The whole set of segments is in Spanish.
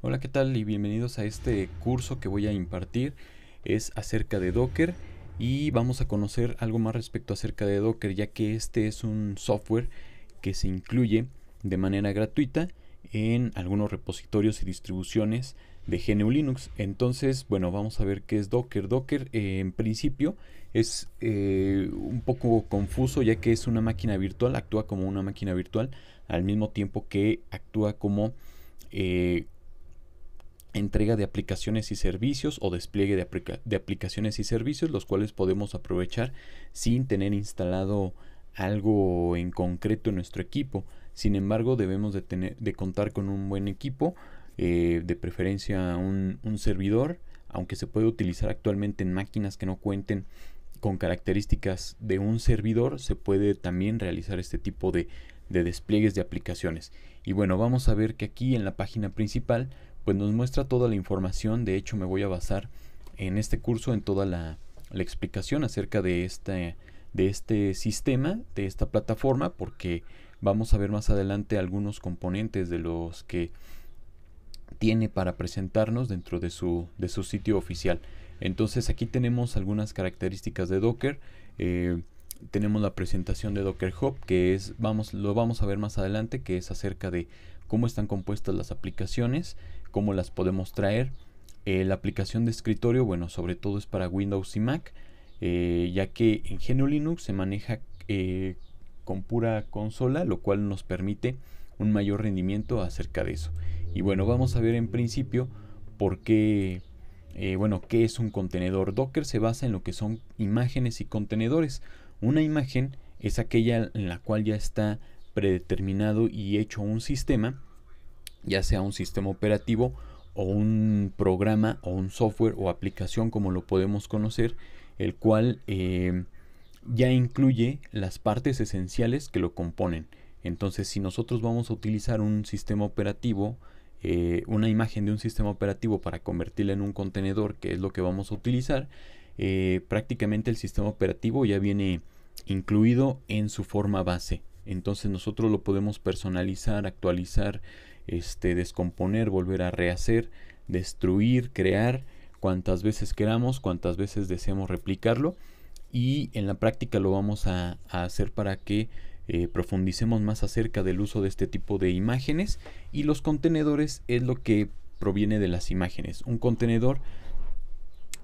Hola, ¿qué tal? Y bienvenidos a este curso que voy a impartir. Es acerca de Docker y vamos a conocer algo más respecto acerca de Docker, ya que este es un software que se incluye de manera gratuita en algunos repositorios y distribuciones de GNU Linux. Entonces, bueno, vamos a ver qué es Docker. Docker eh, en principio es eh, un poco confuso ya que es una máquina virtual, actúa como una máquina virtual al mismo tiempo que actúa como... Eh, entrega de aplicaciones y servicios o despliegue de, aplicaciones y servicios, los cuales podemos aprovechar sin tener instalado algo en concreto en nuestro equipo. Sin embargo, debemos de, tener, de contar con un buen equipo, eh, de preferencia un, un servidor, aunque se puede utilizar actualmente en máquinas que no cuenten con características de un servidor, se puede también realizar este tipo de, de despliegues de aplicaciones. Y bueno, vamos a ver que aquí en la página principal pues nos muestra toda la información. De hecho, me voy a basar en este curso en toda la, explicación acerca de este, de este sistema, de esta plataforma, porque vamos a ver más adelante algunos componentes de los que tiene para presentarnos dentro de su, de su sitio oficial. Entonces aquí tenemos algunas características de Docker. Eh, tenemos la presentación de Docker Hub, que es, vamos, lo vamos a ver más adelante, que es acerca de cómo están compuestas las aplicaciones cómo las podemos traer. Eh, la aplicación de escritorio, bueno, sobre todo es para Windows y Mac, eh, ya que en GNU Linux se maneja eh, con pura consola, lo cual nos permite un mayor rendimiento acerca de eso. Y bueno, vamos a ver en principio por qué, bueno, qué es un contenedor. Docker se basa en lo que son imágenes y contenedores. Una imagen es aquella en la cual ya está predeterminado y hecho un sistema ya sea un sistema operativo o un programa o un software o aplicación como lo podemos conocer, el cual eh, ya incluye las partes esenciales que lo componen. Entonces, si nosotros vamos a utilizar un sistema operativo, eh, una imagen de un sistema operativo para convertirla en un contenedor, que es lo que vamos a utilizar, eh, prácticamente el sistema operativo ya viene incluido en su forma base. Entonces nosotros lo podemos personalizar, actualizar, este, descomponer, volver a rehacer, destruir, crear, cuantas veces queramos, cuantas veces deseamos replicarlo. Y en la práctica lo vamos a, hacer para que eh, profundicemos más acerca del uso de este tipo de imágenes. Y los contenedores es lo que proviene de las imágenes. Un contenedor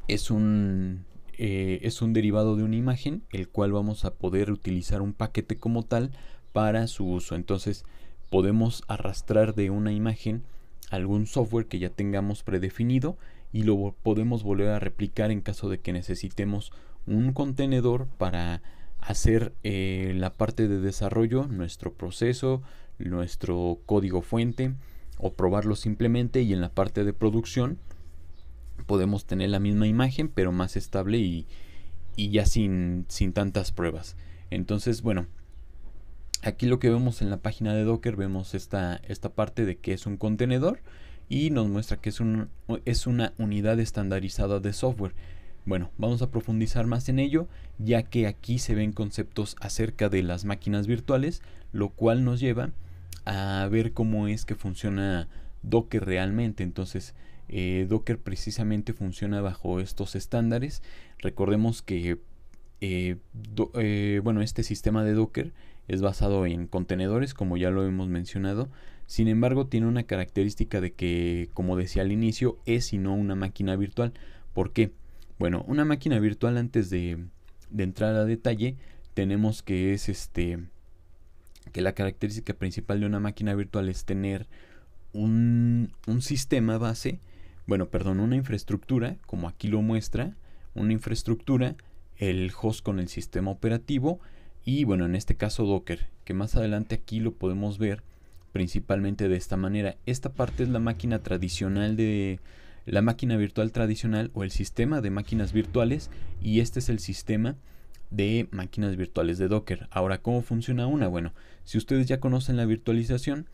es un, eh, es un derivado de una imagen, el cual vamos a poder utilizar un paquete como tal para su uso. Entonces, podemos arrastrar de una imagen algún software que ya tengamos predefinido y lo podemos volver a replicar en caso de que necesitemos un contenedor para hacer eh, la parte de desarrollo, nuestro proceso, nuestro código fuente o probarlo simplemente y en la parte de producción podemos tener la misma imagen pero más estable y, ya sin, sin tantas pruebas. Entonces, bueno, Aquí lo que vemos en la página de Docker, vemos esta, esta parte de que es un contenedor y nos muestra que es, es una unidad estandarizada de software. Bueno, vamos a profundizar más en ello, ya que aquí se ven conceptos acerca de las máquinas virtuales, lo cual nos lleva a ver cómo es que funciona Docker realmente. Entonces, eh, Docker precisamente funciona bajo estos estándares. Recordemos que, eh, eh, bueno, este sistema de Docker es basado en contenedores, como ya lo hemos mencionado. Sin embargo, tiene una característica de que, como decía al inicio, es y no una máquina virtual. ¿Por qué? Bueno, una máquina virtual antes de, de entrar a detalle, tenemos que es este que la característica principal de una máquina virtual es tener un, un sistema base, bueno, perdón, una infraestructura, como aquí lo muestra, una infraestructura, el host con el sistema operativo, y bueno, en este caso Docker, que más adelante aquí lo podemos ver principalmente de esta manera. Esta parte es la máquina tradicional de la máquina virtual tradicional o el sistema de máquinas virtuales y este es el sistema de máquinas virtuales de Docker. Ahora, ¿cómo funciona una? Bueno, si ustedes ya conocen la virtualización,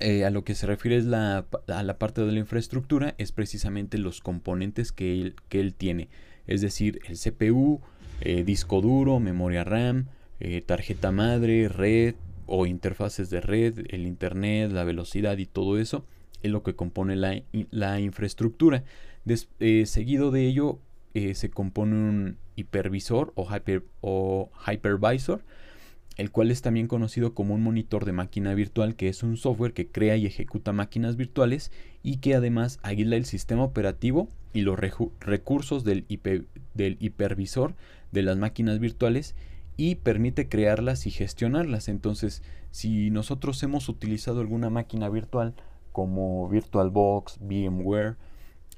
eh, a lo que se refiere es la, a la parte de la infraestructura, es precisamente los componentes que él, que él tiene, es decir, el CPU, eh, disco duro, memoria RAM, eh, tarjeta madre, red o interfaces de red, el internet, la velocidad y todo eso es lo que compone la, infraestructura. Eh, seguido de ello se compone un hipervisor o, o hypervisor, el cual es también conocido como un monitor de máquina virtual, que es un software que crea y ejecuta máquinas virtuales y que además aguila el sistema operativo y los recursos del, del hipervisor de las máquinas virtuales y permite crearlas y gestionarlas. Entonces, si nosotros hemos utilizado alguna máquina virtual como VirtualBox, VMware,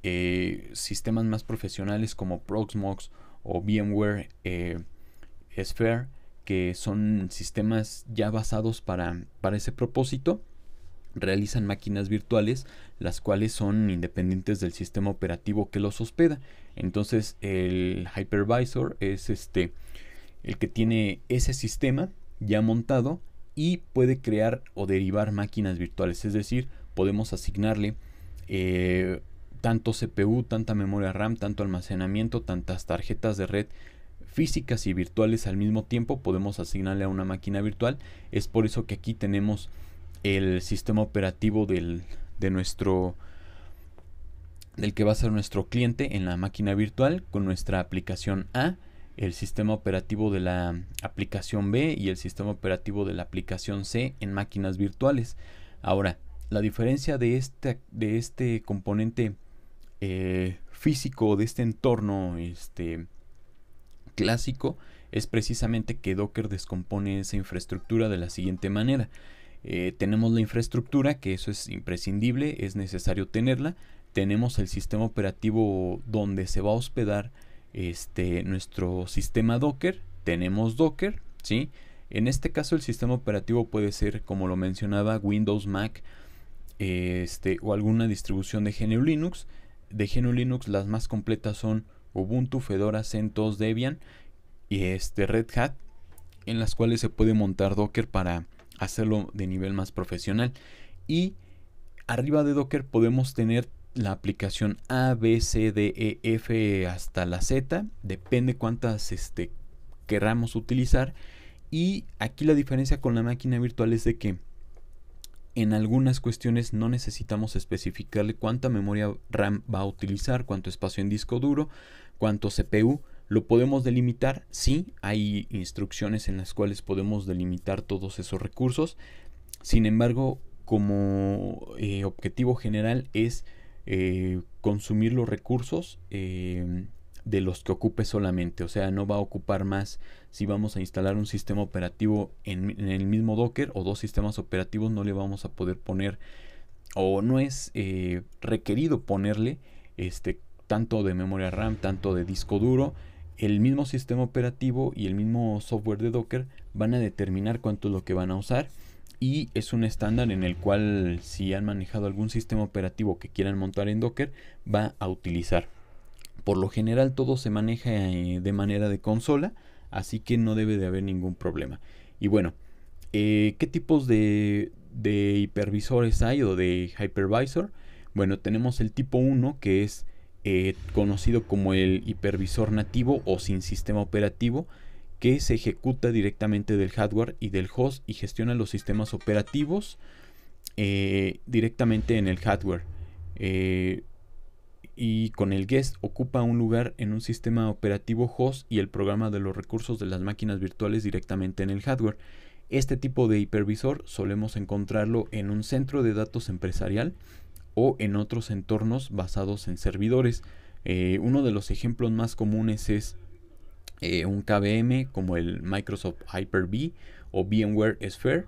eh, sistemas más profesionales como Proxmox o VMware eh, Sphere, que son sistemas ya basados para, para ese propósito, realizan máquinas virtuales, las cuales son independientes del sistema operativo que los hospeda. Entonces el hypervisor es este el que tiene ese sistema ya montado y puede crear o derivar máquinas virtuales. Es decir, podemos asignarle eh, tanto CPU, tanta memoria RAM, tanto almacenamiento, tantas tarjetas de red físicas y virtuales al mismo tiempo. Podemos asignarle a una máquina virtual. Es por eso que aquí tenemos el sistema operativo del, de nuestro del que va a ser nuestro cliente en la máquina virtual con nuestra aplicación A, el sistema operativo de la aplicación B y el sistema operativo de la aplicación C en máquinas virtuales. Ahora, la diferencia de este, de este componente eh, físico, de este entorno este, clásico, es precisamente que Docker descompone esa infraestructura de la siguiente manera. Eh, tenemos la infraestructura, que eso es imprescindible, es necesario tenerla. Tenemos el sistema operativo donde se va a hospedar este, nuestro sistema Docker. Tenemos Docker, ¿sí? En este caso el sistema operativo puede ser, como lo mencionaba, Windows, Mac este, o alguna distribución de GNU Linux. De GNU Linux las más completas son Ubuntu, Fedora, CentOS, Debian y este, Red Hat, en las cuales se puede montar Docker para hacerlo de nivel más profesional. Y arriba de Docker podemos tener la aplicación A, B, C, D, E, F hasta la Z. Depende cuántas este, queramos utilizar. Y aquí la diferencia con la máquina virtual es de que en algunas cuestiones no necesitamos especificarle cuánta memoria RAM va a utilizar, cuánto espacio en disco duro, cuánto CPU, ¿Lo podemos delimitar? Sí, hay instrucciones en las cuales podemos delimitar todos esos recursos. Sin embargo, como eh, objetivo general es eh, consumir los recursos em, de los que ocupe solamente. O sea, no va a ocupar más si vamos a instalar un sistema operativo en, el mismo Docker o dos sistemas operativos, no le vamos a poder poner o no es eh, requerido ponerle este tanto de memoria RAM, tanto de disco duro el mismo sistema operativo y el mismo software de Docker van a determinar cuánto es lo que van a usar y es un estándar en el cual si han manejado algún sistema operativo que quieran montar en Docker va a utilizar. Por lo general todo se maneja eh, de manera de consola, así que no debe de haber ningún problema. Y bueno, eh, ¿qué tipos de, de hipervisores hay o de hypervisor? Bueno, tenemos el tipo 1 que es eh, conocido como el hipervisor nativo o sin sistema operativo, que se ejecuta directamente del hardware y del host y gestiona los sistemas operativos eh, directamente en el hardware. Eh, y con el guest ocupa un lugar en un sistema operativo host y el programa de los recursos de las máquinas virtuales directamente en el hardware. Este tipo de hipervisor solemos encontrarlo en un centro de datos empresarial o en otros entornos basados en servidores. Eh, uno de los ejemplos más comunes es eh, un KVM como el Microsoft Hyper-V o VMware Sphere.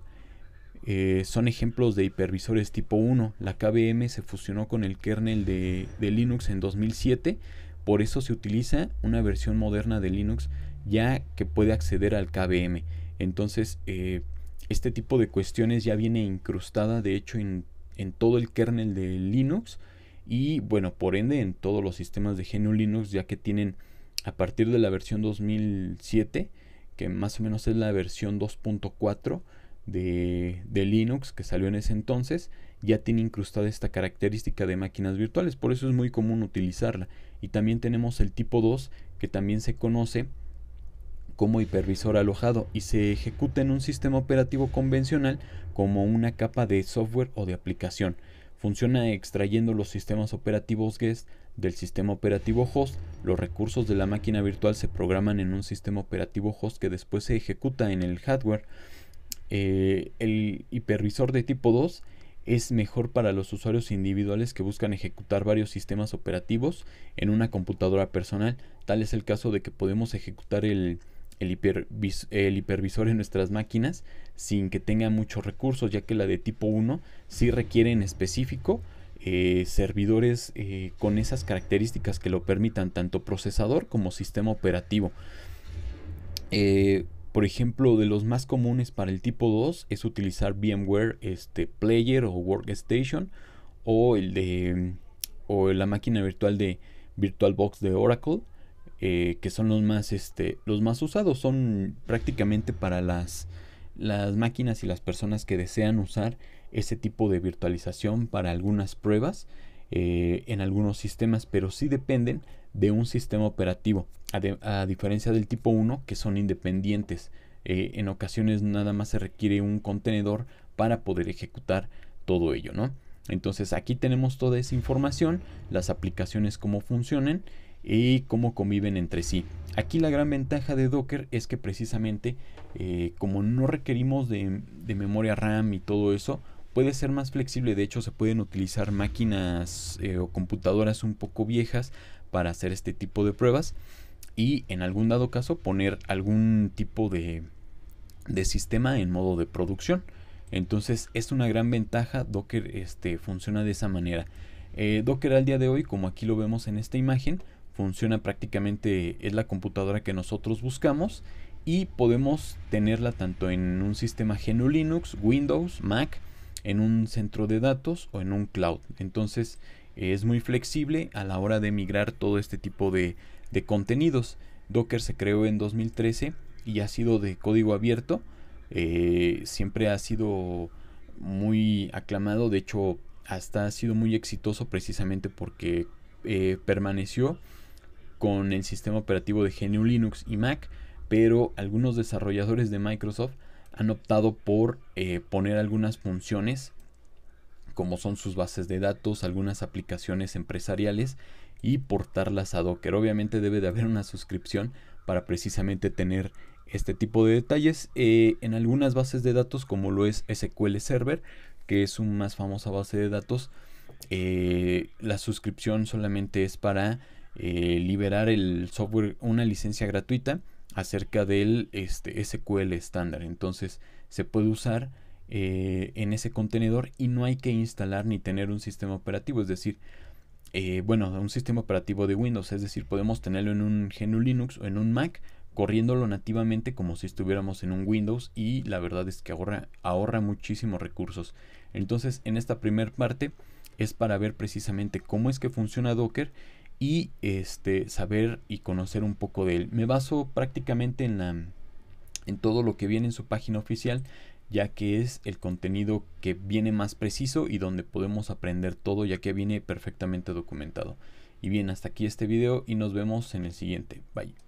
Eh, son ejemplos de hipervisores tipo 1. La KVM se fusionó con el kernel de, Linux en 2007, por eso se utiliza una versión moderna de Linux ya que puede acceder al KVM. Entonces, este tipo de cuestiones ya viene incrustada, de hecho, en en todo el kernel de Linux y bueno, por ende en todos los sistemas de GNU Linux ya que tienen a partir de la versión 2007, que más o menos es la versión 2.4 de, de Linux que salió en ese entonces, ya tiene incrustada esta característica de máquinas virtuales, por eso es muy común utilizarla. Y también tenemos el tipo 2 que también se conoce como hipervisor alojado y se ejecuta en un sistema operativo convencional como una capa de software o de aplicación. Funciona extrayendo los sistemas operativos guest del sistema operativo host. Los recursos de la máquina virtual se programan en un sistema operativo host que después se ejecuta en el hardware. Eh, el hipervisor de tipo 2 es mejor para los usuarios individuales que buscan ejecutar varios sistemas operativos en una computadora personal. Tal es el caso de que podemos ejecutar el el, hipervisor en nuestras máquinas sin que tenga muchos recursos, ya que la de tipo 1 sí requiere en específico eh, servidores eh, con esas características que lo permitan, tanto procesador como sistema operativo. Eh, por ejemplo, de los más comunes para el tipo 2 es utilizar VMware este, Player o Workstation o el de o la máquina virtual de VirtualBox de Oracle eh, que son los más, este, los más usados, son prácticamente para las, las máquinas y las personas que desean usar ese tipo de virtualización para algunas pruebas eh, en algunos sistemas, pero sí dependen de un sistema operativo, a, diferencia del tipo 1 que son independientes. Eh, en ocasiones nada más se requiere un contenedor para poder ejecutar todo ello, ¿no? Entonces aquí tenemos toda esa información, las aplicaciones cómo funcionan y cómo conviven entre sí. Aquí la gran ventaja de Docker es que precisamente eh, como no requerimos de, memoria RAM y todo eso, puede ser más flexible. De hecho, se pueden utilizar máquinas eh, o computadoras un poco viejas para hacer este tipo de pruebas. Y en algún dado caso poner algún tipo de, sistema en modo de producción. Entonces es una gran ventaja. Docker este, funciona de esa manera. Eh, Docker al día de hoy, como aquí lo vemos en esta imagen, funciona prácticamente, es la computadora que nosotros buscamos y podemos tenerla tanto en un sistema GNU Linux, Windows, Mac, en un centro de datos o en un cloud. Entonces es muy flexible a la hora de migrar todo este tipo de, de contenidos. Docker se creó en 2013 y ha sido de código abierto. Eh, siempre ha sido muy aclamado, de hecho hasta ha sido muy exitoso precisamente porque eh, permaneció con el sistema operativo de GNU Linux y Mac, pero algunos desarrolladores de Microsoft han optado por eh, poner algunas funciones como son sus bases de datos, algunas aplicaciones empresariales y portarlas a Docker. Obviamente debe de haber una suscripción para precisamente tener este tipo de detalles eh, en algunas bases de datos como lo es SQL Server, que es una más famosa base de datos. Eh, la suscripción solamente es para eh, liberar el software, una licencia gratuita acerca del SQL este, estándar. Entonces se puede usar eh, en ese contenedor y no hay que instalar ni tener un sistema operativo. Es decir, eh, bueno, un sistema operativo de Windows. Es decir, podemos tenerlo en un GNU Linux o en un Mac corriéndolo nativamente como si estuviéramos en un Windows y la verdad es que ahorra, ahorra muchísimos recursos. Entonces en esta primera parte es para ver precisamente cómo es que funciona Docker y este, saber y conocer un poco de él. Me baso prácticamente en, la, en todo lo que viene en su página oficial, ya que es el contenido que viene más preciso y donde podemos aprender todo, ya que viene perfectamente documentado. Y bien, hasta aquí este video y nos vemos en el siguiente. Bye.